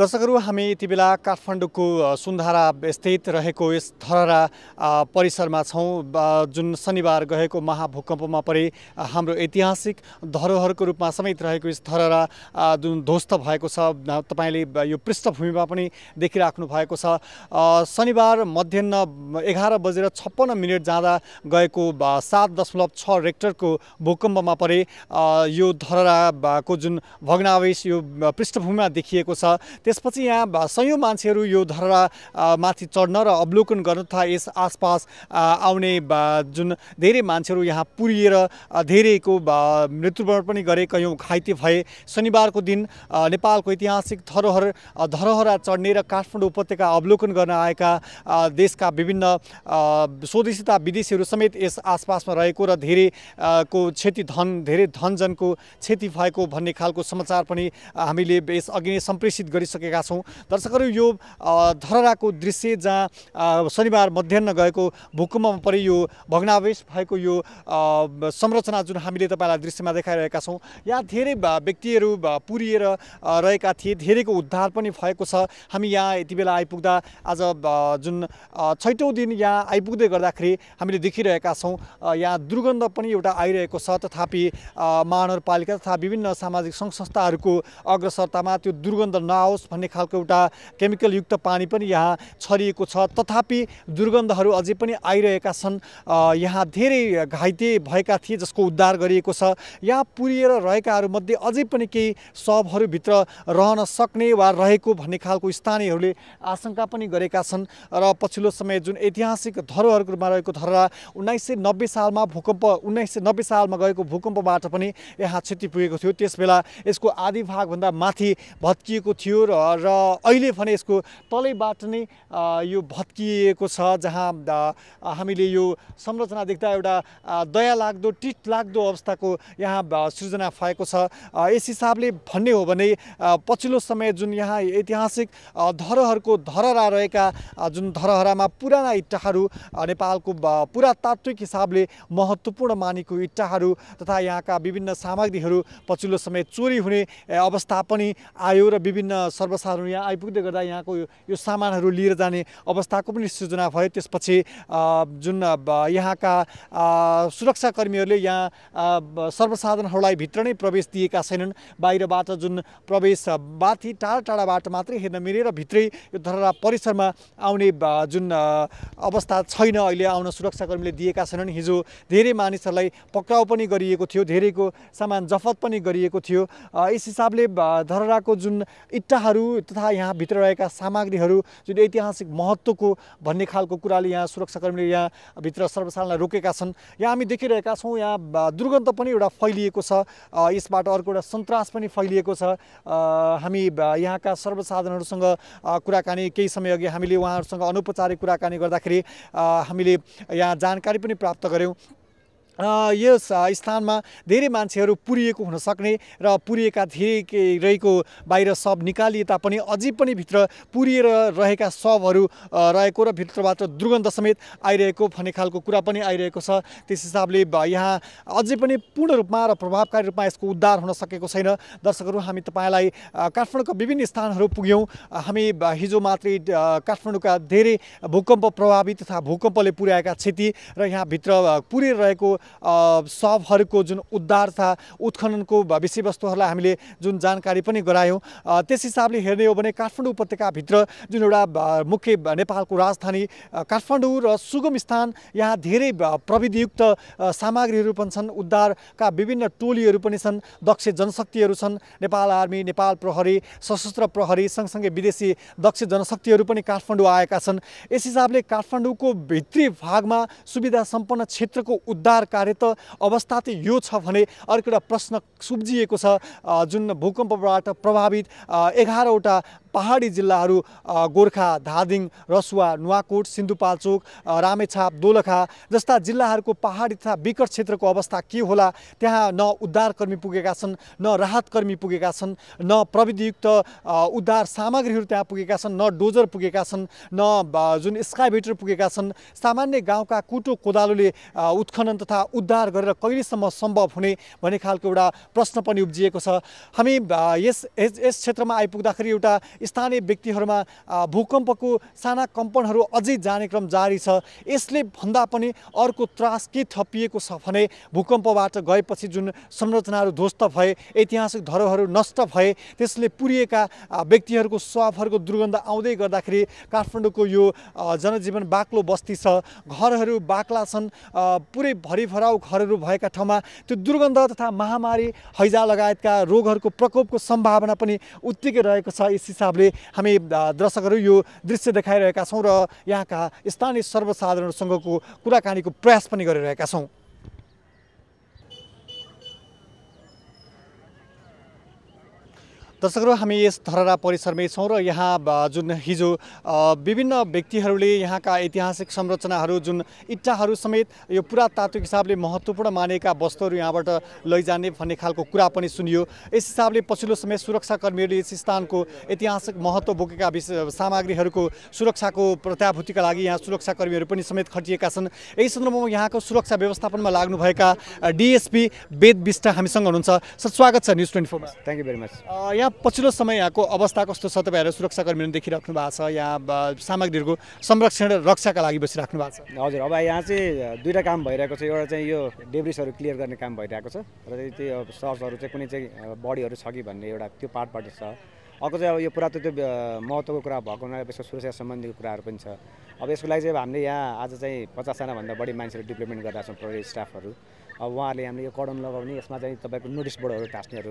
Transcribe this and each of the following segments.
दर्शकहरू हामी यति बेला काठमाडौँको सुन्धारा स्थित रहेको यस धरहरा परिसरमा छौँ जुन शनिबार गएको महाभूकम्पमा परे हाम्रो ऐतिहासिक धरोहरको रूपमा समेत रहेको यस धरहरा जुन ध्वस्त भएको छ तपाईँले यो पृष्ठभूमिमा पनि देखिराख्नु भएको छ शनिबार मध्याह एघार बजेर छप्पन्न मिनट जाँदा गएको सात दशमलव छ रेक्टरको भूकम्पमा परे यो धरराको जुन भग्नावेश यो पृष्ठभूमिमा देखिएको छ त्यसपछि यहाँ सयौँ मान्छेहरू यो धरहरा माथि चढ्न र अवलोकन गर्न तथा यस आसपास आउने जुन धेरै मान्छेहरू यहाँ पुरिएर धेरैको मृत्युवरण पनि गरे कयौँ घाइते भए शनिबारको दिन नेपालको ऐतिहासिक धरोहर धरोहरा चढ्ने र काठमाडौँ उपत्यका अवलोकन गर्न आएका देशका विभिन्न स्वदेशी तथा विदेशीहरू समेत यस आसपासमा रहेको र धेरै को क्षति धन धेरै धनजनको क्षति भएको भन्ने खालको समाचार पनि हामीले यस अघि नै सम्प्रेषित गरिसकेका गरिसकेका छौँ दर्शकहरू यो धरहराको दृश्य जहाँ शनिबार मध्याह गएको भूकम्पमा परि यो भग्नावेश भएको यो संरचना जुन हामीले तपाईँलाई दृश्यमा देखाइरहेका छौँ यहाँ धेरै व्यक्तिहरू पुरिएर रहेका थिए धेरैको उद्धार पनि भएको छ हामी यहाँ यति बेला आइपुग्दा आज जुन छैटौँ दिन यहाँ आइपुग्दै गर्दाखेरि हामीले देखिरहेका छौँ यहाँ दुर्गन्ध पनि एउटा आइरहेको छ तथापि महानगरपालिका तथा विभिन्न सामाजिक सङ्घ संस्थाहरूको अग्रसरतामा त्यो दुर्गन्ध नआओस् नहोस् भन्ने खालको एउटा केमिकलयुक्त पानी पनि यहाँ छरिएको छ तथापि दुर्गन्धहरू अझै पनि आइरहेका छन् यहाँ धेरै घाइते भएका थिए जसको उद्धार गरिएको छ यहाँ पुरिएर रहेकाहरूमध्ये अझै पनि केही शवहरूभित्र रहन सक्ने वा रहेको भन्ने खालको स्थानीयहरूले आशंका पनि गरेका छन् र पछिल्लो समय जुन ऐतिहासिक धरोहरको रूपमा रहेको धरहरा उन्नाइस सय नब्बे सालमा भूकम्प उन्नाइस सय नब्बे सालमा गएको भूकम्पबाट पनि यहाँ क्षति पुगेको थियो त्यसबेला यसको आधी भागभन्दा माथि भत्किएको थियो र अहिले भने यसको तलैबाट नै यो भत्किएको छ जहाँ हामीले यो संरचना देख्दा एउटा दया लाग्दो टिट लाग्दो अवस्थाको यहाँ सृजना भएको छ यस हिसाबले भन्ने हो भने पछिल्लो समय जुन यहाँ ऐतिहासिक धरोहरको धरहरा रहेका जुन धरहरामा पुराना इट्टाहरू नेपालको पुरातात्विक हिसाबले महत्त्वपूर्ण मानेको इट्टाहरू तथा यहाँका विभिन्न सामग्रीहरू पछिल्लो समय चोरी हुने अवस्था पनि आयो र विभिन्न सर्वसाधारण यहाँ आइपुग्दै गर्दा यहाँको यो सामानहरू लिएर जाने अवस्थाको पनि सृजना भयो त्यसपछि जुन यहाँका सुरक्षाकर्मीहरूले यहाँ सर्वसाधारणहरूलाई भित्र नै प्रवेश दिएका छैनन् बाहिरबाट जुन प्रवेश बाथि टाढा टाढाबाट मात्रै हेर्न मिलेर भित्रै यो धरहरा परिसरमा आउने जुन अवस्था छैन अहिले आउन सुरक्षाकर्मीले दिएका छैनन् हिजो धेरै मानिसहरूलाई पक्राउ पनि गरिएको थियो धेरैको सामान जफत पनि गरिएको थियो यस हिसाबले धरहराको जुन इट्टाहरू कुराहरू तथा यहाँभित्र रहेका सामग्रीहरू जुन ऐतिहासिक महत्त्वको भन्ने खालको कुराले यहाँ सुरक्षाकर्मीले यहाँभित्र सर्वसाधारणलाई रोकेका छन् यहाँ हामी देखिरहेका छौँ यहाँ दुर्गन्ध पनि एउटा फैलिएको छ यसबाट अर्को एउटा सन्तास पनि फैलिएको छ हामी यहाँका सर्वसाधारणहरूसँग कुराकानी केही समय अघि हामीले उहाँहरूसँग अनौपचारिक कुराकानी गर्दाखेरि हामीले यहाँ जानकारी पनि प्राप्त गऱ्यौँ यस स्थानमा धेरै मान्छेहरू पुरिएको हुनसक्ने सक्ने र पुरिएका के रहेको बाहिर शब निकालिए तापनि अझै पनि भित्र पुरिएर रहेका शबहरू रहेको र भित्रबाट दुर्गन्ध समेत आइरहेको भन्ने खालको कुरा पनि आइरहेको छ त्यस हिसाबले यहाँ अझै पनि पूर्ण रूपमा र प्रभावकारी रूपमा यसको उद्धार हुन सकेको छैन दर्शकहरू हामी तपाईँलाई काठमाडौँका विभिन्न स्थानहरू पुग्यौँ हामी हिजो मात्रै काठमाडौँका धेरै भूकम्प प्रभावित तथा भूकम्पले पुर्याएका क्षति र यहाँभित्र रहेको शवहरूको जुन उद्धार छ उत्खननको विषयवस्तुहरूलाई हामीले जुन जानकारी पनि गरायौँ त्यस हिसाबले हेर्ने हो भने काठमाडौँ उपत्यकाभित्र जुन एउटा मुख्य नेपालको राजधानी काठमाडौँ र सुगम स्थान यहाँ धेरै प्रविधियुक्त सामग्रीहरू पनि छन् उद्धारका विभिन्न टोलीहरू पनि छन् दक्ष जनशक्तिहरू छन् नेपाल आर्मी नेपाल प्रहरी सशस्त्र प्रहरी सँगसँगै विदेशी दक्ष जनशक्तिहरू पनि काठमाडौँ आएका छन् यस हिसाबले काठमाडौँको भित्री भागमा सुविधा सम्पन्न क्षेत्रको उद्धार कार्य त अवस्था त यो छ भने अर्को एउटा प्रश्न सुब्जिएको छ जुन भूकम्पबाट प्रभावित एघारवटा पहाडी जिल्लाहरू गोर्खा धादिङ रसुवा नुवाकोट सिन्धुपाल्चोक रामेछाप दोलखा जस्ता जिल्लाहरूको पहाडी तथा विकट क्षेत्रको अवस्था के होला त्यहाँ न उद्धारकर्मी पुगेका छन् न राहतकर्मी पुगेका छन् न प्रविधियुक्त उद्धार सामग्रीहरू त्यहाँ पुगेका छन् न डोजर पुगेका छन् न जुन स्काइभेटर पुगेका छन् सामान्य गाउँका कुटो कोदालोले उत्खनन तथा उद्धार गरेर कहिलेसम्म सम्भव हुने भन्ने खालको एउटा प्रश्न पनि उब्जिएको छ हामी यस यस क्षेत्रमा आइपुग्दाखेरि एउटा स्थानीय व्यक्तिहरूमा भूकम्पको साना कम्पनहरू अझै जाने क्रम जारी छ यसले भन्दा पनि अर्को त्रास के थपिएको छ भने भूकम्पबाट गएपछि जुन संरचनाहरू ध्वस्त भए ऐतिहासिक धरोहरू नष्ट भए त्यसले पुरिएका व्यक्तिहरूको स्वाफहरूको दुर्गन्ध आउँदै गर्दाखेरि काठमाडौँको यो जनजीवन बाक्लो बस्ती छ घरहरू बाक्ला छन् पुरै भरिभराउ घरहरू भएका ठाउँमा त्यो दुर्गन्ध तथा महामारी हैजा लगायतका रोगहरूको प्रकोपको सम्भावना पनि उत्तिकै रहेको छ यस हिसाब हिसाबले हामी दर्शकहरू यो दृश्य देखाइरहेका छौँ र यहाँका स्थानीय सर्वसाधारणसँगको कुराकानीको प्रयास पनि गरिरहेका छौँ दर्शकहरू हामी यस धरहरा परिसरमै छौँ र यहाँ जुन हिजो विभिन्न व्यक्तिहरूले यहाँका ऐतिहासिक संरचनाहरू जुन इट्टाहरू समेत यो पुरातात्विक हिसाबले महत्त्वपूर्ण मानेका वस्तुहरू यहाँबाट लैजाने भन्ने खालको कुरा पनि सुनियो यस हिसाबले पछिल्लो समय सुरक्षाकर्मीहरूले यस स्थानको ऐतिहासिक महत्त्व बोकेका विषय सामग्रीहरूको सुरक्षाको प्रत्याभूतिका लागि यहाँ सुरक्षाकर्मीहरू पनि समेत खटिएका छन् यही सन्दर्भमा यहाँको सुरक्षा व्यवस्थापनमा लाग्नुभएका डिएसपी वेद विष्ट हामीसँग हुनुहुन्छ सर स्वागत छ न्युज ट्वेन्टी फोरमा थ्याङ्क यू भेरी मच पछिल्लो समय यहाँको अवस्था कस्तो छ तपाईँहरू सुरक्षाकर्मीहरू देखिराख्नु भएको छ यहाँ सामग्रीहरूको संरक्षण र रक्षाका लागि बसिराख्नु भएको छ हजुर अब यहाँ चाहिँ दुईवटा काम भइरहेको छ एउटा चाहिँ यो डेब्रिसहरू क्लियर गर्ने काम भइरहेको छ र त्यो सर्चहरू चाहिँ कुनै चाहिँ बडीहरू छ कि भन्ने एउटा त्यो पार्टबाट छ अर्को चाहिँ अब यो पुरा त्यो महत्त्वको कुरा भएको हुनाले यसको सुरक्षा सम्बन्धीको कुराहरू पनि छ अब यसको लागि चाहिँ अब हामीले यहाँ आज चाहिँ पचासजनाभन्दा बढी मान्छेहरू डिप्लोमेन्ट गरेका छौँ प्रहरी स्टाफहरू अब उहाँहरूले हामीले यो कडम लगाउने यसमा चाहिँ तपाईँको नोटिस बोर्डहरू टास्नेहरू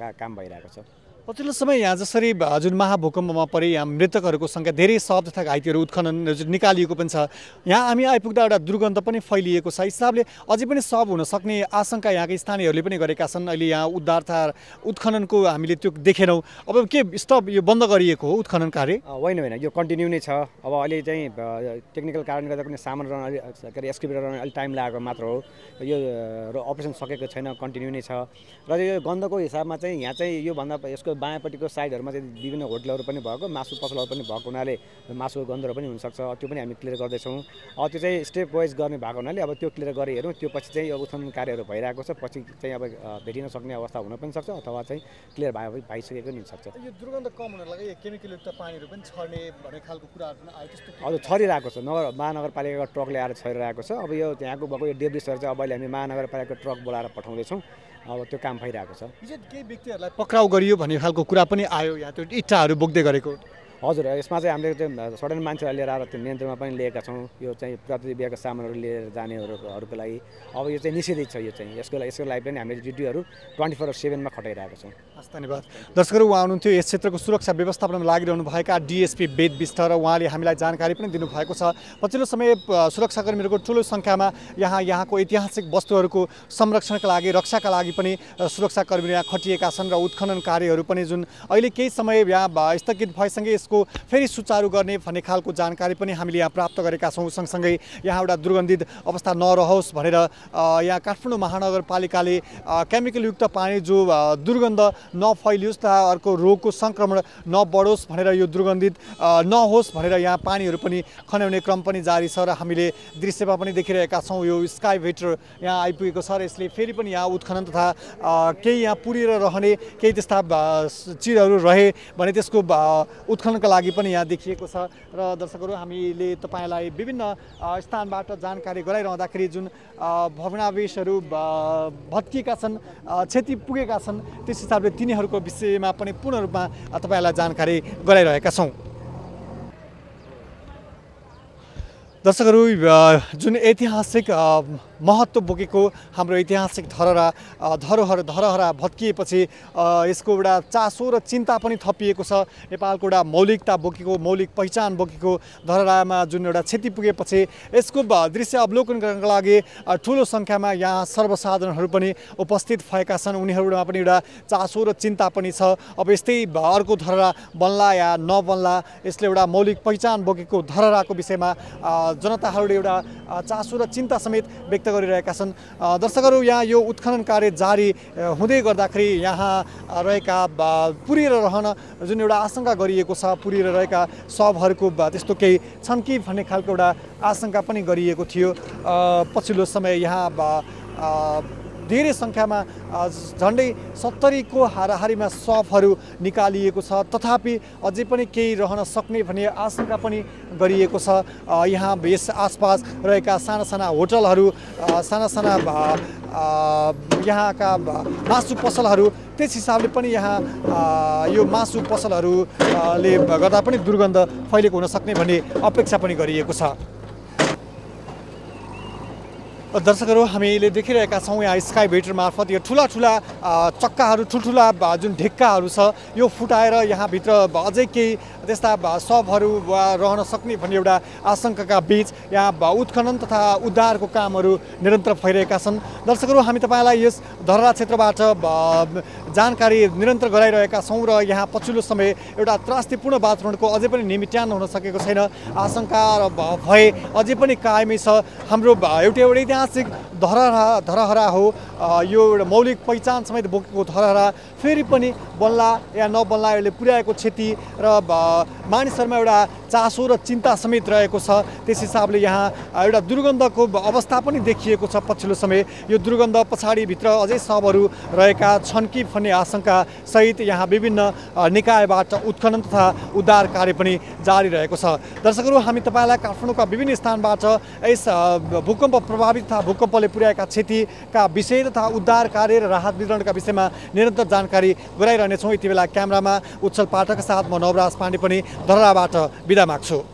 का काम भइरहेको छ पछिल्लो समय यहाँ जसरी जुन महाभूकम्पमा परे यहाँ मृतकहरूको सङ्ख्या धेरै सब तथा घाइतेहरू उत्खनन निकालिएको पनि छ यहाँ हामी आइपुग्दा एउटा दुर्गन्ध पनि फैलिएको छ हिसाबले अझै पनि सब हुन सक्ने आशंका यहाँका स्थानीयहरूले पनि गरेका छन् अहिले यहाँ उद्धार तथा उत्खननको हामीले त्यो देखेनौँ अब के स्टप यो बन्द गरिएको हो उत्खनन कार्य होइन होइन यो कन्टिन्यू नै छ अब अहिले चाहिँ टेक्निकल कारणले गर्दा कुनै सामान रहन अलिक के अरे एक्सक्युभेटर रहन अलिक टाइम लागेको मात्र हो यो अपरेसन सकेको छैन कन्टिन्यू नै छ र यो गन्धको हिसाबमा चाहिँ यहाँ चाहिँ योभन्दा यसको त्यो बायाँपट्टिको साइडहरूमा चाहिँ विभिन्न होटलहरू पनि भएको मासु पसलहरू पनि भएको हुनाले मासुको गन्धहरू पनि हुनसक्छ त्यो पनि हामी क्लियर गर्दैछौँ अब त्यो चाहिँ स्टेप वाइज गर्ने भएको हुनाले अब त्यो क्लियर गरे हेरौँ त्यो पछि चाहिँ उत्खनन कार्यहरू भइरहेको छ पछि चाहिँ अब भेटिन सक्ने अवस्था हुन पनि सक्छ अथवा चाहिँ क्लियर भए भइसकेको पनि हुनसक्छ यो दुर्गन्ध कम हुनलाई केमिकलयुक्त पानीहरू पनि छर्ने भन्ने खालको कुराहरू हजुर छरिरहेको छ नगर महानगरपालिकाको ट्रकले आएर छरिरहेको छ अब यो त्यहाँको भएको यो डेब्रिसहरू चाहिँ अब अहिले हामी महानगरपालिकाको ट्रक बोलाएर पठाउँदैछौँ अब त्यो काम भइरहेको छ केही व्यक्तिहरूलाई पक्राउ गरियो भन्ने खालको कुरा पनि आयो या त्यो इट्टाहरू बोक्दै गरेको हजुर यसमा चाहिँ हामीले चाहिँ सडन मान्छेलाई लिएर आएर त्यो नियन्त्रणमा पनि लिएका छौँ यो चाहिँ प्रति बिहाको सामानहरू लिएर जानेहरूको लागि अब यो चाहिँ निषेधित छ यो चाहिँ यसको लागि यसको लागि पनि हामीले ड्युटीहरू ट्वेन्टी फोर सेभेनमा खटाइरहेको छौँ हस् धन्यवाद दर्शकहरू उहाँ हुनुहुन्थ्यो यस क्षेत्रको सुरक्षा व्यवस्थापनमा लागिरहनु भएका डिएसपी वेद विष्ट र उहाँले हामीलाई जानकारी पनि दिनुभएको छ पछिल्लो समय सुरक्षाकर्मीहरूको ठुलो सङ्ख्यामा यहाँ यहाँको ऐतिहासिक वस्तुहरूको संरक्षणका लागि रक्षाका लागि पनि सुरक्षाकर्मी यहाँ खटिएका छन् र उत्खनन कार्यहरू पनि जुन अहिले केही समय यहाँ स्थगित भएसँगै यसको को फेरि सुचारू गर्ने भन्ने खालको जानकारी पनि हामीले यहाँ प्राप्त गरेका छौँ सँगसँगै यहाँ एउटा दुर्गन्धित अवस्था नरहोस् भनेर यहाँ काठमाडौँ महानगरपालिकाले केमिकलयुक्त पानी जो दुर्गन्ध नफैलियोस् तथा अर्को रोगको सङ्क्रमण नबढोस् भनेर यो दुर्गन्धित नहोस् भनेर यहाँ पानीहरू पनि खन्याउने क्रम पनि जारी छ र हामीले दृश्यमा पनि देखिरहेका छौँ यो स्काई भेटर यहाँ आइपुगेको छ र यसले फेरि पनि यहाँ उत्खनन तथा केही यहाँ पुरेर रहने केही त्यस्ता चिजहरू रहे भने त्यसको उत्खनन दर्शकहरूका लागि पनि यहाँ देखिएको छ र दर्शकहरू हामीले तपाईँलाई विभिन्न स्थानबाट जानकारी गराइरहँदाखेरि जुन भवनावेशहरू भत्किएका छन् क्षति पुगेका छन् त्यस हिसाबले तिनीहरूको विषयमा पनि पूर्ण रूपमा तपाईँलाई जानकारी गराइरहेका छौँ दर्शकहरू जुन ऐतिहासिक महत्त्व बोकेको हाम्रो ऐतिहासिक धरहरा धरोहर धरहरा भत्किएपछि यसको एउटा चासो र चिन्ता पनि थपिएको छ नेपालको एउटा मौलिकता बोकेको मौलिक पहिचान बोकेको धरहरामा जुन एउटा क्षति पुगेपछि यसको दृश्य अवलोकन गर्नका लागि ठुलो सङ्ख्यामा यहाँ सर्वसाधारणहरू पनि उपस्थित भएका छन् उनीहरूमा पनि एउटा चासो र चिन्ता पनि छ अब यस्तै अर्को धरहरा बन्ला या नबन्ला यसले एउटा मौलिक पहिचान बोकेको धरहराको विषयमा जनताहरूले एउटा चासो र चिन्ता समेत व्यक्त गरिरहेका छन् दर्शकहरू यहाँ यो उत्खनन कार्य जारी हुँदै गर्दाखेरि यहाँ रहेका पुरेर रहन जुन एउटा आशंका गरिएको छ पुरिएर रहेका शवहरूको त्यस्तो केही छन् कि भन्ने खालको एउटा आशंका पनि गरिएको थियो पछिल्लो समय यहाँ धेरै सङ्ख्यामा झन्डै सत्तरीको हाराहारीमा सपहरू निकालिएको छ तथापि अझै पनि केही रहन सक्ने भन्ने आशंका पनि गरिएको छ यहाँ यस आसपास रहेका साना साना होटलहरू साना साना यहाँका मासु पसलहरू त्यस हिसाबले पनि यहाँ यो मासु पसलहरूले गर्दा पनि दुर्गन्ध फैलेको हुनसक्ने भन्ने अपेक्षा पनि गरिएको छ दर्शकहरू हामीले देखिरहेका छौँ यहाँ स्काई भेटर मार्फत यो ठुला ठुला चक्काहरू ठुल्ठुला जुन ढिक्काहरू छ यो फुटाएर यहाँभित्र अझै केही त्यस्ता सबहरू वा रहन सक्ने भन्ने एउटा आशङ्काका बिच यहाँ उत्खनन तथा उद्धारको कामहरू निरन्तर भइरहेका छन् दर्शकहरू हामी तपाईँलाई यस धरहरा क्षेत्रबाट जानकारी निरन्तर गराइरहेका छौँ र यहाँ पछिल्लो समय एउटा त्रास्तिपूर्ण वातावरणको अझै पनि निमित्यान हुन सकेको छैन आशंका भए अझै पनि कायमै छ हाम्रो एउटा एउटा ऐतिहासिक धरहरा धरहरा हो यो एउटा मौलिक पहिचान समेत बोकेको धरहरा फेरि पनि बल्ला या नबन्ला यसले पुर्याएको क्षति र मानिसहरूमा एउटा चासो र चिन्ता समेत रहेको छ त्यस हिसाबले यहाँ एउटा दुर्गन्धको अवस्था पनि देखिएको छ पछिल्लो समय यो दुर्गन्ध पछाडिभित्र अझै सबहरू रहेका छन् कि भन्ने सहित यहाँ विभिन्न निकायबाट उत्खनन तथा उद्धार कार्य पनि जारी रहेको छ दर्शकहरू हामी तपाईँलाई काठमाडौँका विभिन्न स्थानबाट यस भूकम्प प्रभावित तथा भूकम्पले पुर्याएका क्षतिका विषय तथा उद्धार कार्य र राहत वितरणका विषयमा निरन्तर जानकारी जानकारी गराइरहनेछौँ यति बेला क्यामरामा उत्सल पाठक साथ म नवराज पाण्डे पनि धराबाट बिदा माग्छु